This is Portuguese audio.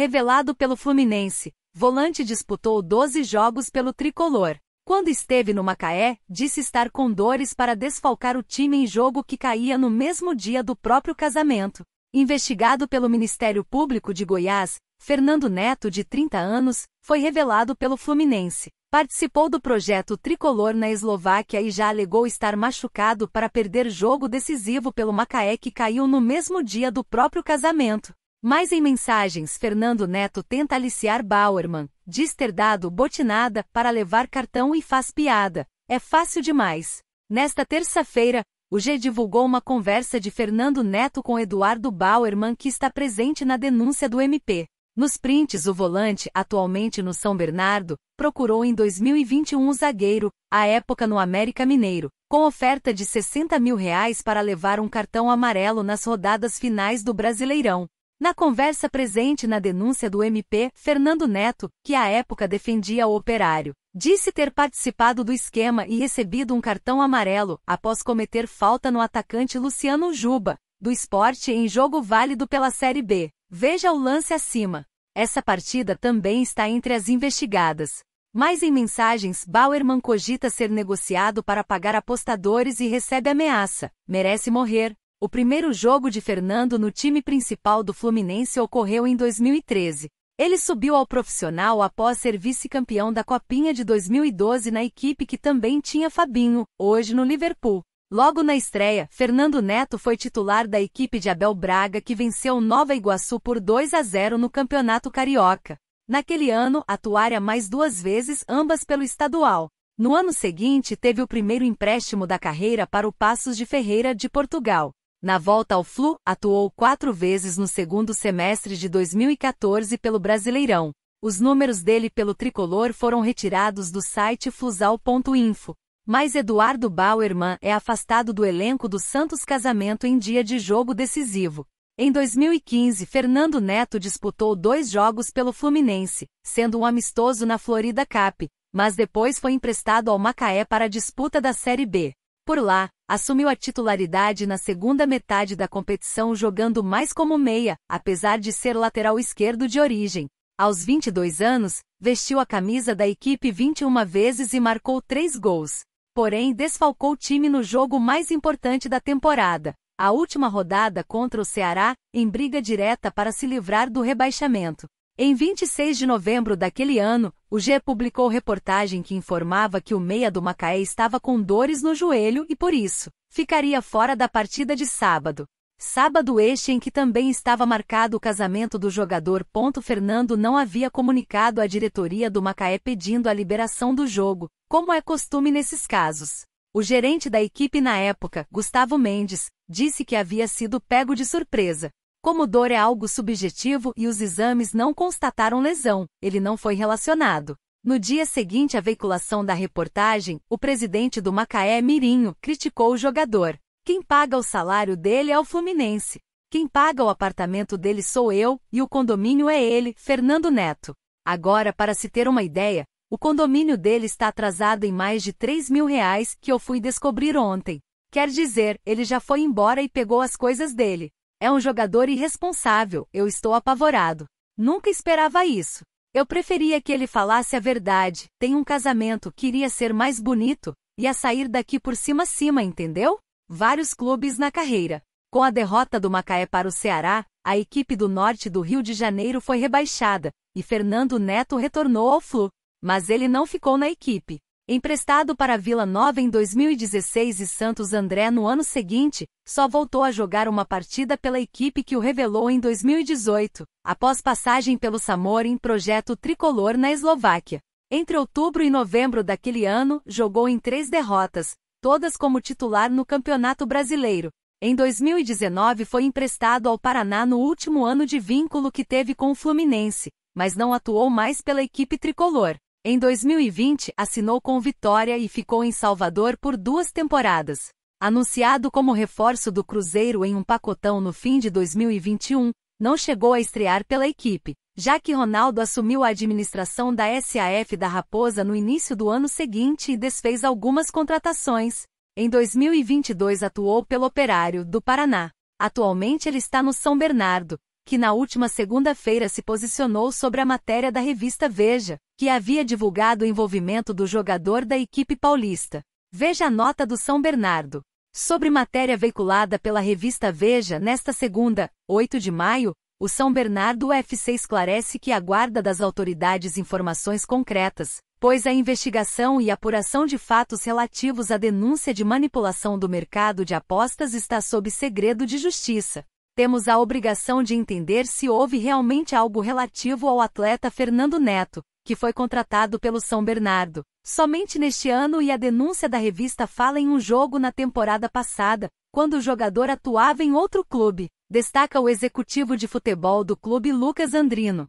revelado pelo Fluminense, volante disputou 12 jogos pelo tricolor. Quando esteve no Macaé, disse estar com dores para desfalcar o time em jogo que caía no mesmo dia do próprio casamento. Investigado pelo Ministério Público de Goiás, Fernando Neto, de 30 anos, foi revelado pelo Fluminense. Participou do projeto tricolor na Eslováquia e já alegou estar machucado para perder jogo decisivo pelo Macaé que caiu no mesmo dia do próprio casamento. Mas em mensagens, Fernando Neto tenta aliciar Bauerman, diz ter dado botinada para levar cartão e faz piada. É fácil demais. Nesta terça-feira, o G divulgou uma conversa de Fernando Neto com Eduardo Bauerman que está presente na denúncia do MP. Nos prints, o volante, atualmente no São Bernardo, procurou em 2021 o zagueiro, à época no América Mineiro, com oferta de 60 mil reais para levar um cartão amarelo nas rodadas finais do Brasileirão. Na conversa presente na denúncia do MP, Fernando Neto, que à época defendia o operário, disse ter participado do esquema e recebido um cartão amarelo após cometer falta no atacante Luciano Juba, do esporte em jogo válido pela Série B. Veja o lance acima. Essa partida também está entre as investigadas. Mas em mensagens, Bauerman cogita ser negociado para pagar apostadores e recebe ameaça. Merece morrer. O primeiro jogo de Fernando no time principal do Fluminense ocorreu em 2013. Ele subiu ao profissional após ser vice-campeão da Copinha de 2012 na equipe que também tinha Fabinho, hoje no Liverpool. Logo na estreia, Fernando Neto foi titular da equipe de Abel Braga que venceu Nova Iguaçu por 2 a 0 no Campeonato Carioca. Naquele ano, atuária mais duas vezes, ambas pelo estadual. No ano seguinte, teve o primeiro empréstimo da carreira para o Passos de Ferreira de Portugal. Na volta ao Flu, atuou quatro vezes no segundo semestre de 2014 pelo Brasileirão. Os números dele pelo tricolor foram retirados do site flusal.info. Mas Eduardo Bauerman é afastado do elenco do Santos Casamento em dia de jogo decisivo. Em 2015, Fernando Neto disputou dois jogos pelo Fluminense, sendo um amistoso na Florida Cup, mas depois foi emprestado ao Macaé para a disputa da Série B. Por lá, assumiu a titularidade na segunda metade da competição jogando mais como meia, apesar de ser lateral esquerdo de origem. Aos 22 anos, vestiu a camisa da equipe 21 vezes e marcou três gols. Porém, desfalcou o time no jogo mais importante da temporada, a última rodada contra o Ceará, em briga direta para se livrar do rebaixamento. Em 26 de novembro daquele ano, o G publicou reportagem que informava que o meia do Macaé estava com dores no joelho e por isso ficaria fora da partida de sábado. Sábado este em que também estava marcado o casamento do jogador. Fernando não havia comunicado à diretoria do Macaé pedindo a liberação do jogo, como é costume nesses casos. O gerente da equipe na época, Gustavo Mendes, disse que havia sido pego de surpresa, como dor é algo subjetivo e os exames não constataram lesão, ele não foi relacionado. No dia seguinte à veiculação da reportagem, o presidente do Macaé, Mirinho, criticou o jogador. Quem paga o salário dele é o Fluminense. Quem paga o apartamento dele sou eu, e o condomínio é ele, Fernando Neto. Agora, para se ter uma ideia, o condomínio dele está atrasado em mais de 3 mil reais que eu fui descobrir ontem. Quer dizer, ele já foi embora e pegou as coisas dele. É um jogador irresponsável, eu estou apavorado. Nunca esperava isso. Eu preferia que ele falasse a verdade, tem um casamento, queria ser mais bonito, ia sair daqui por cima cima, entendeu? Vários clubes na carreira. Com a derrota do Macaé para o Ceará, a equipe do norte do Rio de Janeiro foi rebaixada, e Fernando Neto retornou ao Flu. Mas ele não ficou na equipe. Emprestado para Vila Nova em 2016 e Santos André no ano seguinte, só voltou a jogar uma partida pela equipe que o revelou em 2018, após passagem pelo Samor em projeto tricolor na Eslováquia. Entre outubro e novembro daquele ano, jogou em três derrotas, todas como titular no Campeonato Brasileiro. Em 2019 foi emprestado ao Paraná no último ano de vínculo que teve com o Fluminense, mas não atuou mais pela equipe tricolor. Em 2020, assinou com Vitória e ficou em Salvador por duas temporadas. Anunciado como reforço do Cruzeiro em um pacotão no fim de 2021, não chegou a estrear pela equipe, já que Ronaldo assumiu a administração da SAF da Raposa no início do ano seguinte e desfez algumas contratações. Em 2022 atuou pelo Operário do Paraná. Atualmente ele está no São Bernardo, que na última segunda-feira se posicionou sobre a matéria da revista Veja, que havia divulgado o envolvimento do jogador da equipe paulista. Veja a nota do São Bernardo. Sobre matéria veiculada pela revista Veja nesta segunda, 8 de maio, o São Bernardo UFC esclarece que aguarda das autoridades informações concretas, pois a investigação e apuração de fatos relativos à denúncia de manipulação do mercado de apostas está sob segredo de justiça temos a obrigação de entender se houve realmente algo relativo ao atleta Fernando Neto, que foi contratado pelo São Bernardo. Somente neste ano e a denúncia da revista fala em um jogo na temporada passada, quando o jogador atuava em outro clube, destaca o executivo de futebol do clube Lucas Andrino.